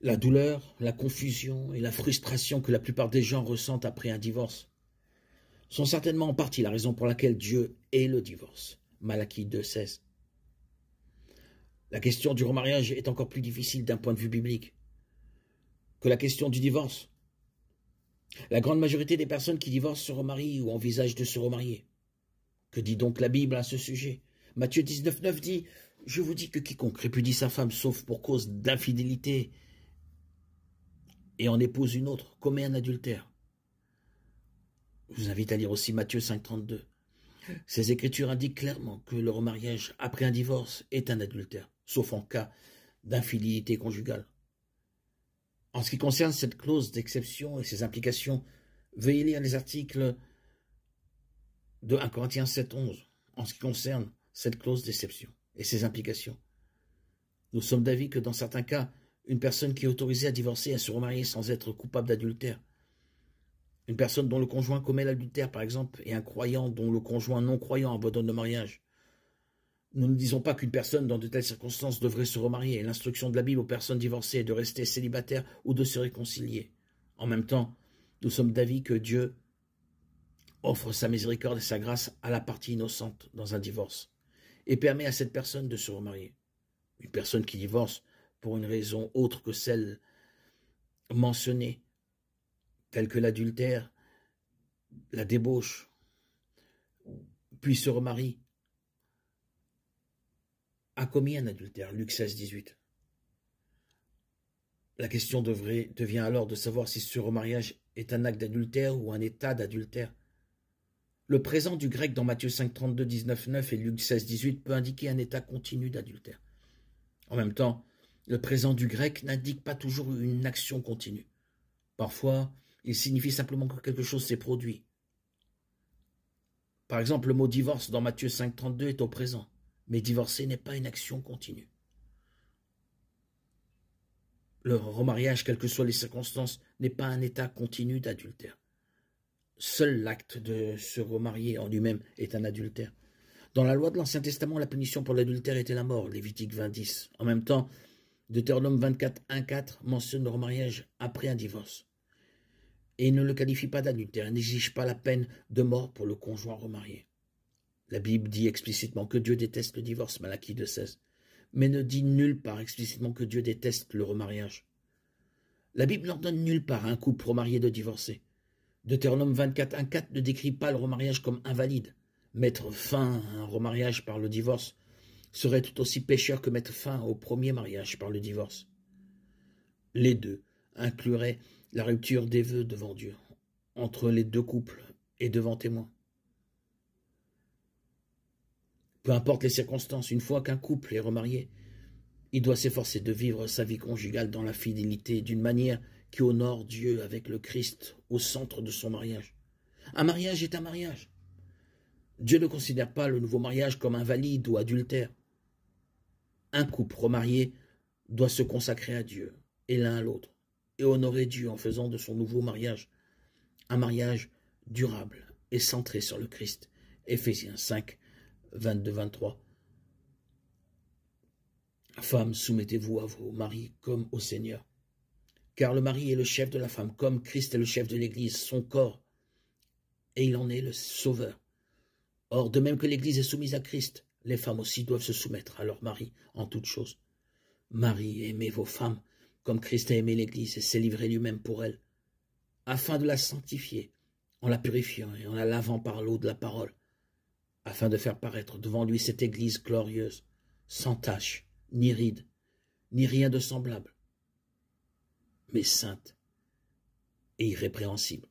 la douleur, la confusion et la frustration que la plupart des gens ressentent après un divorce sont certainement en partie la raison pour laquelle Dieu est le divorce. Malachie 2.16. La question du remariage est encore plus difficile d'un point de vue biblique que la question du divorce. La grande majorité des personnes qui divorcent se remarient ou envisagent de se remarier. Que dit donc la Bible à ce sujet Matthieu 19.9 dit « Je vous dis que quiconque répudie sa femme sauf pour cause d'infidélité et en épouse une autre, commet un adultère. Je vous invite à lire aussi Matthieu 5.32. Ces écritures indiquent clairement que le remariage après un divorce est un adultère, sauf en cas d'infidélité conjugale. En ce qui concerne cette clause d'exception et ses implications, veuillez lire les articles de 1 Corinthiens 7.11. en ce qui concerne cette clause d'exception et ses implications. Nous sommes d'avis que dans certains cas, une personne qui est autorisée à divorcer et à se remarier sans être coupable d'adultère. Une personne dont le conjoint commet l'adultère, par exemple, et un croyant dont le conjoint non-croyant abandonne le mariage. Nous ne disons pas qu'une personne dans de telles circonstances devrait se remarier. L'instruction de la Bible aux personnes divorcées est de rester célibataire ou de se réconcilier. En même temps, nous sommes d'avis que Dieu offre sa miséricorde et sa grâce à la partie innocente dans un divorce et permet à cette personne de se remarier. Une personne qui divorce pour une raison autre que celle mentionnée, telle que l'adultère, la débauche, puis se remarie, a commis un adultère, Luc 16, 18. La question devient alors de savoir si ce remariage est un acte d'adultère ou un état d'adultère. Le présent du grec dans Matthieu 5, 32, 19, 9 et Luc 16, 18 peut indiquer un état continu d'adultère. En même temps, le présent du grec n'indique pas toujours une action continue. Parfois, il signifie simplement que quelque chose s'est produit. Par exemple, le mot divorce dans Matthieu 5.32 est au présent, mais divorcer n'est pas une action continue. Le remariage, quelles que soient les circonstances, n'est pas un état continu d'adultère. Seul l'acte de se remarier en lui-même est un adultère. Dans la loi de l'Ancien Testament, la punition pour l'adultère était la mort, Lévitique 20.10. En même temps, Deutéronome 24, mentionne le remariage après un divorce et ne le qualifie pas d'adultère, n'exige pas la peine de mort pour le conjoint remarié. La Bible dit explicitement que Dieu déteste le divorce, Malachie 2,16, mais ne dit nulle part explicitement que Dieu déteste le remariage. La Bible n'ordonne nulle part un couple remarié de divorcer. Deutéronome 24, ne décrit pas le remariage comme invalide. Mettre fin à un remariage par le divorce serait tout aussi pécheur que mettre fin au premier mariage par le divorce. Les deux incluraient la rupture des vœux devant Dieu, entre les deux couples et devant témoins. Peu importe les circonstances, une fois qu'un couple est remarié, il doit s'efforcer de vivre sa vie conjugale dans la fidélité, d'une manière qui honore Dieu avec le Christ au centre de son mariage. Un mariage est un mariage. Dieu ne considère pas le nouveau mariage comme invalide ou adultère. Un couple remarié doit se consacrer à Dieu et l'un à l'autre et honorer Dieu en faisant de son nouveau mariage un mariage durable et centré sur le Christ. Éphésiens 5, 22-23. Femmes, soumettez-vous à vos maris comme au Seigneur. Car le mari est le chef de la femme, comme Christ est le chef de l'Église, son corps, et il en est le sauveur. Or, de même que l'Église est soumise à Christ, les femmes aussi doivent se soumettre à leur mari en toutes choses. Marie, aimez vos femmes, comme Christ a aimé l'Église et s'est livré lui-même pour elle, afin de la sanctifier, en la purifiant et en la lavant par l'eau de la parole, afin de faire paraître devant lui cette Église glorieuse, sans tache, ni ride, ni rien de semblable, mais sainte et irrépréhensible.